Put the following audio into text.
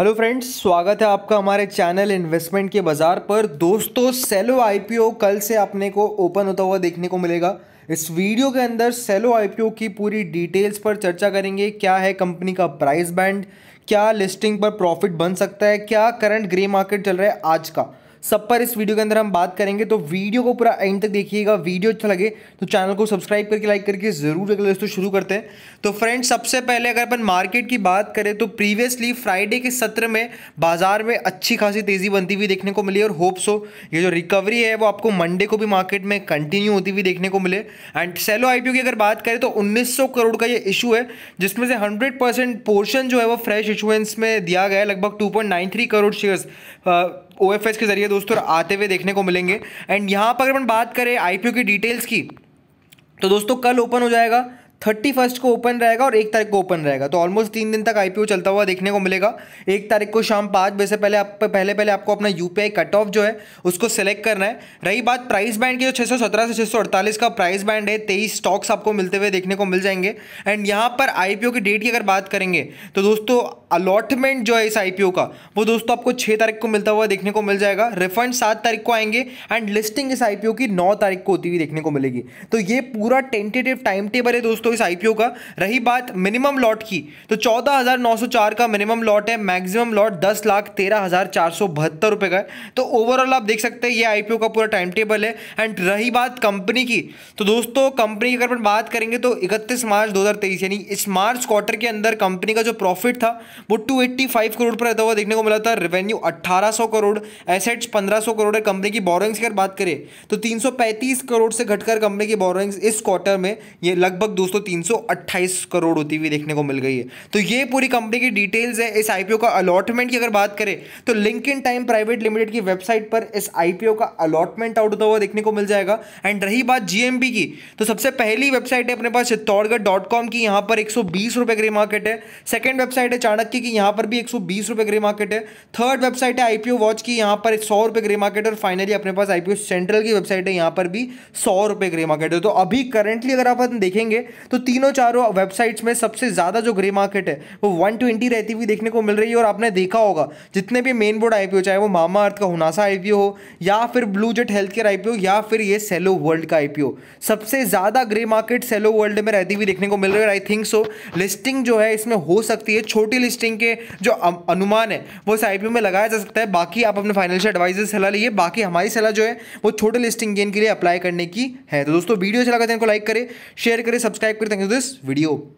Hello friends स्वागत है आपका हमारे चैनल इन्वेस्टमेंट के बाज़ार पर दोस्तों सेलो आईपीओ कल से अपने को ओपन होता हुआ देखने को मिलेगा इस वीडियो के अंदर सेलो आईपीओ की पूरी डिटेल्स पर चर्चा करेंगे क्या है कंपनी का प्राइस बैंड क्या लिस्टिंग पर प्रॉफिट बन सकता है क्या करंट ग्रे मार्केट चल रहा है आज का सब पर इस वीडियो के अंदर हम बात करेंगे तो वीडियो को पूरा एंड तक देखिएगा वीडियो अच्छा लगे तो चैनल को सब्सक्राइब करके लाइक करके ज़रूर अगले दोस्तों शुरू करते हैं तो फ्रेंड्स सबसे पहले अगर अपन मार्केट की बात करें तो प्रीवियसली फ्राइडे के सत्र में बाजार में अच्छी खासी तेज़ी बनती हुई देखने को मिली और होप्स हो ये जो रिकवरी है वो आपको मंडे को भी मार्केट में कंटिन्यू होती हुई देखने को मिले एंड सेलो आईपीओ की अगर बात करें तो उन्नीस करोड़ का ये इशू है जिसमें से हंड्रेड पोर्शन जो है वो फ्रेश इशुएंस में दिया गया है लगभग टू करोड़ शेयर्स ओ के ज़रिए दोस्तों आते हुए देखने को मिलेंगे एंड यहाँ पर अपन बात करें आई की डिटेल्स की तो दोस्तों कल ओपन हो जाएगा थर्टी फर्स्ट को ओपन रहेगा और एक तारीख को ओपन रहेगा तो ऑलमोस्ट तीन दिन तक आईपीओ चलता हुआ देखने को मिलेगा एक तारीख को शाम पाँच बजे से पहले आप पहले पहले आपको अपना यूपीआई कट ऑफ जो है उसको सेलेक्ट करना है रही बात प्राइस बैंड की जो तो 617 से 648 का प्राइस बैंड है तेईस स्टॉक्स आपको मिलते हुए देखने को मिल जाएंगे एंड यहाँ पर आई की डेट की अगर बात करेंगे तो दोस्तों अलॉटमेंट जो है इस आई का वो दोस्तों आपको छः तारीख को मिलता हुआ देखने को मिल जाएगा रिफंड सात तारीख को आएंगे एंड लिस्टिंग इस आई की नौ तारीख को होती हुई देखने को मिलेगी तो ये पूरा टेंटेटिव टाइम टेबल है दोस्तों दोस्तों इस आईपीओ का रही बात मिनिमम लॉट की तो 14,904 का मिनिमम लॉट है मैक्सिमम लॉट दस लाख तेरह हज़ार चार सौ बहत्तर रुपए का है तो ओवरऑल आप देख सकते हैं ये आईपीओ का पूरा टाइम टेबल है एंड रही बात कंपनी की तो दोस्तों कंपनी की अगर बात करेंगे तो इकतीस मार्च दो यानी इस मार्च क्वार्टर के अंदर कंपनी का जो प्रॉफिट था वो टू करोड़ पर रहता हुआ देखने को मिला था रेवेन्यू 1800 करोड़ एसेट्स पंद्रह करोड़ है कंपनी की बोरिंग की अगर बात करें तो तीन करोड़ से घटकर कंपनी की बोरिंग इस क्वार्टर में ये लगभग दोस्तों दोस्तों तीन करोड़ होती हुई देखने को मिल गई है तो ये पूरी कंपनी की डिटेल्स है इस आईपीओ का अलॉटमेंट की अगर बात करें तो link in time private limited की वेबसाइट पर इस आईपीओ का अलॉटमेंट आउट होता हुआ देखने को मिल जाएगा एंड रही बात जीएमबी की तो सबसे पहली वेबसाइट है अपने पास चित्तौड़गढ़ डॉट कॉम की यहां पर एक सौ ग्रे मार्केट है सेकेंड वेबसाइट है चाणक्य की यहां पर भी एक सौ ग्रे मार्केट है थर्ड वेबसाइट है आईपीओ वॉच की यहां पर सौ रुपए ग्रे मार्केट और फाइनली अपने पास आईपीओ सेंट्रल की वेबसाइट है यहां पर भी सौ रुपये ग्रे मार्केट है तो अभी करंटली अगर आप देखेंगे तो तीनों चारों वेबसाइट्स में सबसे ज़्यादा जो ग्रे मार्केट है वो वन ट्वेंटी रहती हुई देखने को मिल रही है और आपने देखा होगा जितने भी मेन बोर्ड आईपीओ चाहे वो मामा अर्थ का हुनासा आईपीओ हो या फिर blue jet health care IPO या फिर ये सेलो वर्ल्ड का आईपीओ सबसे ज़्यादा ग्रे मार्केट सेलो वर्ल्ड में रहती हुई देखने को मिल रही है आई थिंक सो लिस्टिंग जो है इसमें हो सकती है छोटी लिस्टिंग के जो अनुमान है वो इस आईपीओ में लगाया जा सकता है बाकी आप अपने फाइनेंशियल एडवाइजर से सलाह लीजिए बाकी हमारी सलाह जो है वो छोटे लिस्टिंग गेन के लिए अप्लाई करने की है तो दोस्तों वीडियो अच्छा लगा तो इनको लाइक करें शेयर करें subscribe like, quit. for this video.